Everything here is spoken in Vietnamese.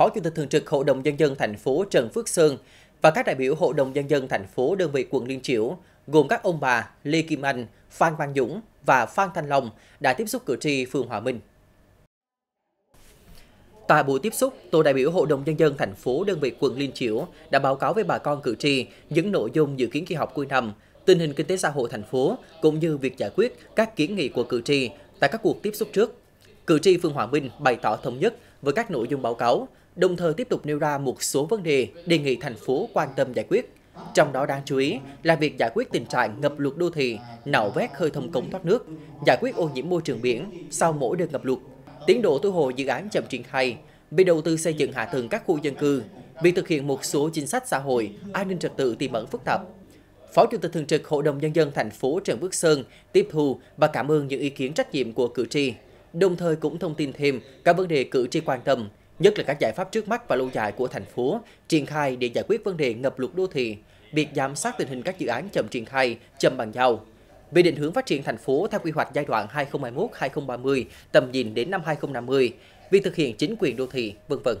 Phó Chủ tịch Thường trực Hội đồng Nhân dân thành phố Trần Phước Sơn và các đại biểu Hội đồng Nhân dân thành phố đơn vị quận Liên Chiểu, gồm các ông bà Lê Kim Anh, Phan Văn Dũng và Phan Thanh Long đã tiếp xúc cử tri phường Hòa Minh. Tại buổi tiếp xúc, tổ đại biểu Hội đồng Nhân dân thành phố đơn vị quận Liên Chiểu đã báo cáo với bà con cử tri những nội dung dự kiến kỳ họp cuối năm, tình hình kinh tế xã hội thành phố cũng như việc giải quyết các kiến nghị của cử tri tại các cuộc tiếp xúc trước. Cử tri Phương Hòa Minh bày tỏ thống nhất với các nội dung báo cáo, đồng thời tiếp tục nêu ra một số vấn đề đề nghị thành phố quan tâm giải quyết. Trong đó đáng chú ý là việc giải quyết tình trạng ngập lụt đô thị, nạo vét khơi thông cống thoát nước, giải quyết ô nhiễm môi trường biển sau mỗi đợt ngập lụt, tiến độ thu hồi dự án chậm triển khai, về đầu tư xây dựng hạ tầng các khu dân cư, việc thực hiện một số chính sách xã hội, an ninh trật tự tiềm ẩn phức tạp. Phó Chủ tịch Thường trực Hội đồng Nhân dân thành phố Trần Bước Sơn tiếp thu và cảm ơn những ý kiến trách nhiệm của cử tri, đồng thời cũng thông tin thêm các vấn đề cử tri quan tâm nhất là các giải pháp trước mắt và lâu dài của thành phố triển khai để giải quyết vấn đề ngập lụt đô thị, việc giám sát tình hình các dự án chậm triển khai, chậm bàn giao. Về định hướng phát triển thành phố theo quy hoạch giai đoạn 2021-2030, tầm nhìn đến năm 2050, việc thực hiện chính quyền đô thị, vân vân.